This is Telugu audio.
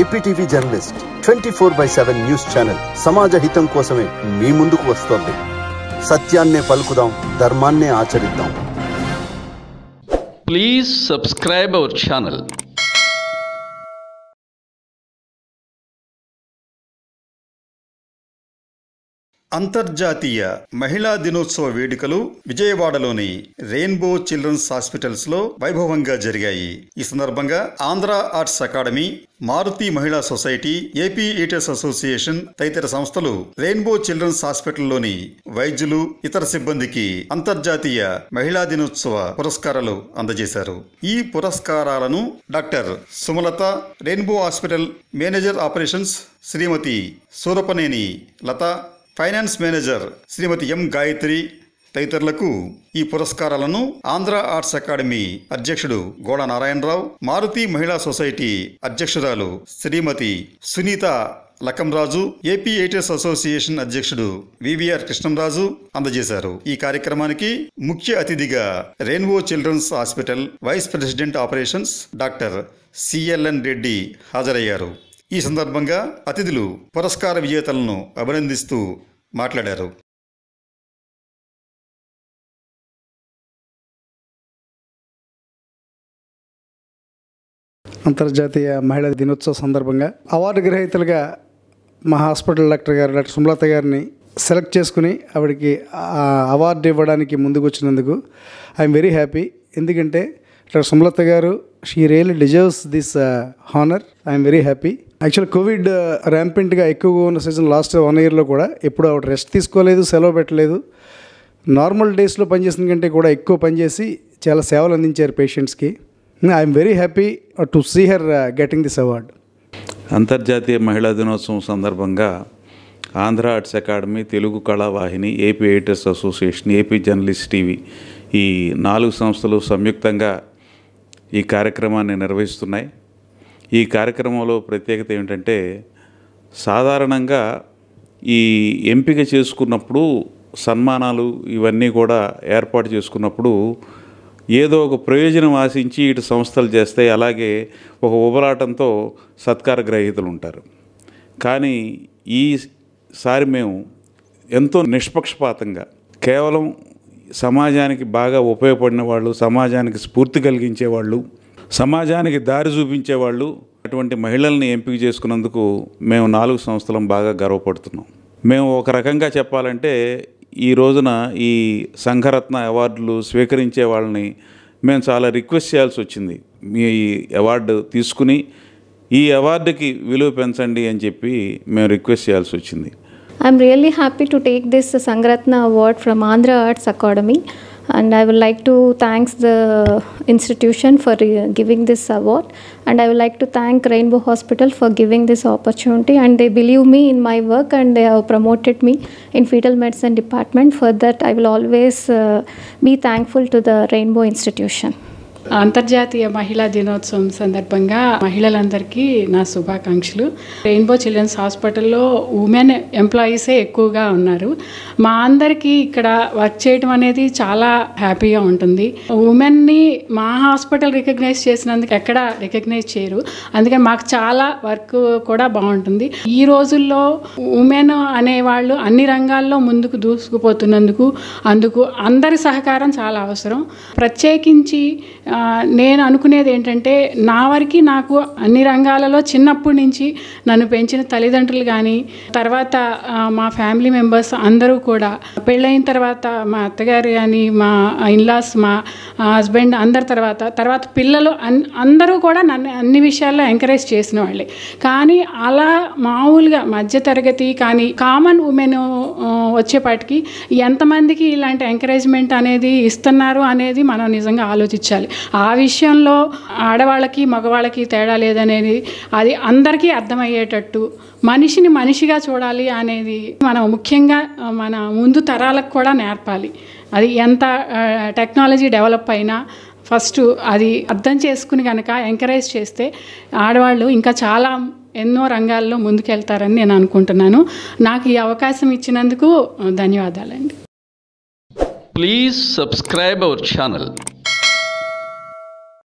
APTV journalist twenty four by seven news channel సమాజ హితం కోసమే మీ ముందుకు వస్తోంది సత్యాన్నే పలుకుదాం ధర్మాన్నే ఆచరిద్దాం ప్లీజ్ సబ్స్క్రైబ్ అవర్ ఛానల్ అంతర్జాతీయ మహిళా దినోత్సవ వేడుకలు విజయవాడలోని రెయిన్బో చిల్డ్రన్స్ హాస్పిటల్స్ లో వైభవంగా జరిగాయి ఈ సందర్భంగా ఆంధ్ర ఆర్ట్స్ అకాడమీ మారుతి మహిళా సొసైటీ ఏపీ ఈటర్స్ అసోసియేషన్ తదితర సంస్థలు రెయిన్బో చిల్డ్రన్స్ హాస్పిటల్లోని వైద్యులు ఇతర సిబ్బందికి అంతర్జాతీయ మహిళా దినోత్సవ పురస్కారాలు అందజేశారు ఈ పురస్కారాలను doctor Sumalatha rainbow hospital manager operations Shrimati Surapaneni Latha finance manager Shrimati M Gayatri తదితరులకు ఈ పురస్కారాలను ఆంధ్ర ఆర్ట్స్ అకాడమీ అధ్యక్షుడు గోడ నారాయణరావు మారుతి మహిళా సొసైటీ అధ్యక్షురాలు Shrimati Sunitha Lakamraju AP editors association అధ్యక్షుడు వివిఆర్ కృష్ణంరాజు అందజేశారు ఈ కార్యక్రమానికి ముఖ్య అతిథిగా rainbow children's hospital vice president operations doctor CLN Reddy హాజరయ్యారు ఈ సందర్భంగా అతిథులు పురస్కార విజేతలను అభినందిస్తూ మాట్లాడారు అంతర్జాతీయ మహిళా దినోత్సవ సందర్భంగా అవార్డు గ్రహీతలుగా మా హాస్పిటల్ డాక్టర్ గారు డాక్టర్ సుమలత గారిని సెలెక్ట్ చేసుకుని ఆవిడకి అవార్డు ఇవ్వడానికి ముందుకు వచ్చినందుకు ఐఎమ్ వెరీ హ్యాపీ ఎందుకంటే డాక్టర్ సుమలత గారు she really deserves this honour I'm very happy actual COVID ర్యాంపెంట్గా ఎక్కువగా ఉన్న సీజన్ లాస్ట్ వన్ ఇయర్లో కూడా ఎప్పుడు ఆవిడ రెస్ట్ తీసుకోలేదు సెలవు పెట్టలేదు నార్మల్ డేస్లో పనిచేసిన కంటే కూడా ఎక్కువ పనిచేసి చాలా సేవలు అందించారు పేషెంట్స్కి I'm very happy to see her getting this award అంతర్జాతీయ మహిళా దినోత్సవం సందర్భంగా Andhra arts academy Telugu Kalavahini AP editors association AP journalist TV ఈ నాలుగు సంస్థలు సంయుక్తంగా ఈ కార్యక్రమాన్ని నిర్వహిస్తున్నాయి ఈ కార్యక్రమంలో ప్రత్యేకత ఏమిటంటే సాధారణంగా ఈ ఎంపిక చేసుకున్నప్పుడు సన్మానాలు ఇవన్నీ కూడా ఏర్పాటు చేసుకున్నప్పుడు ఏదో ఒక ప్రయోజనం ఆశించి ఇటు సంస్థలు చేస్తాయి అలాగే ఒక ఉబలాటంతో సత్కార గ్రహీతలు ఉంటారు కానీ ఈసారి మేము ఎంతో నిష్పక్షపాతంగా కేవలం సమాజానికి బాగా ఉపయోగపడిన వాళ్ళు సమాజానికి స్ఫూర్తి కలిగించే వాళ్ళు సమాజానికి దారి చూపించేవాళ్ళు అటువంటి మహిళల్ని ఎంపిక చేసుకున్నందుకు మేము నాలుగు సంస్థలం బాగా గర్వపడుతున్నాం మేము ఒక రకంగా చెప్పాలంటే ఈ రోజున ఈ సంఘరత్న అవార్డులు స్వీకరించే వాళ్ళని మేము చాలా రిక్వెస్ట్ చేయాల్సి వచ్చింది మీ ఈ అవార్డు తీసుకుని ఈ అవార్డుకి విలువ పెంచండి అని చెప్పి మేము రిక్వెస్ట్ చేయాల్సి వచ్చింది I'm really happy to take this Sangaratna award from Andhra arts academy and I would like to thank the institution for giving this award and I would like to thank Rainbow Hospital for giving this opportunity and they believe me in my work and they have promoted me in fetal medicine department for that I will always uh, be thankful to the Rainbow institution. అంతర్జాతీయ మహిళా దినోత్సవం సందర్భంగా మహిళలందరికీ నా శుభాకాంక్షలు రెయిన్బో చిల్డ్రన్స్ హాస్పిటల్లో ఉమెన్ ఎంప్లాయీసే ఎక్కువగా ఉన్నారు మా అందరికీ ఇక్కడ వర్క్ చేయడం అనేది చాలా హ్యాపీగా ఉంటుంది ఉమెన్ని మా హాస్పిటల్ రికగ్నైజ్ చేసినందుకు ఎక్కడ రికగ్నైజ్ చేయరు అందుకని మాకు చాలా వర్క్ కూడా బాగుంటుంది ఈ రోజుల్లో ఉమెన్ అనేవాళ్ళు అన్ని రంగాల్లో ముందుకు దూసుకుపోతున్నందుకు అందుకు అందరి సహకారం చాలా అవసరం ప్రత్యేకించి నేను అనుకునేది ఏంటంటే నా వరకు నాకు అన్ని రంగాలలో చిన్నప్పటి నుంచి నన్ను పెంచిన తల్లిదండ్రులు కానీ తర్వాత మా ఫ్యామిలీ మెంబర్స్ అందరూ కూడా పెళ్ళైన తర్వాత మా అత్తగారు కానీ మా ఇన్లాస్ మా హస్బెండ్ అందరి తర్వాత తర్వాత పిల్లలు అందరూ కూడా నన్ను అన్ని విషయాల్లో ఎంకరేజ్ చేసిన వాళ్ళే కానీ అలా మామూలుగా మధ్యతరగతి కానీ కామన్ ఉమెన్ వచ్చేపాటికి ఎంతమందికి ఇలాంటి ఎంకరేజ్మెంట్ అనేది ఇస్తున్నారు అనేది మనం నిజంగా ఆలోచించాలి ఆ విషయంలో ఆడవాళ్ళకి మగవాళ్ళకి తేడా లేదనేది అది అందరికీ అర్థమయ్యేటట్టు మనిషిని మనిషిగా చూడాలి అనేది మనం ముఖ్యంగా మన ముందు తరాలకు కూడా నేర్పాలి అది ఎంత టెక్నాలజీ డెవలప్ అయినా ఫస్ట్ అది అర్థం చేసుకుని కనుక ఎంకరేజ్ చేస్తే ఆడవాళ్ళు ఇంకా చాలా ఎన్నో రంగాల్లో ముందుకెళ్తారని నేను అనుకుంటున్నాను నాకు ఈ అవకాశం ఇచ్చినందుకు ధన్యవాదాలండి ప్లీజ్ సబ్స్క్రైబ్ అవర్ ఛానల్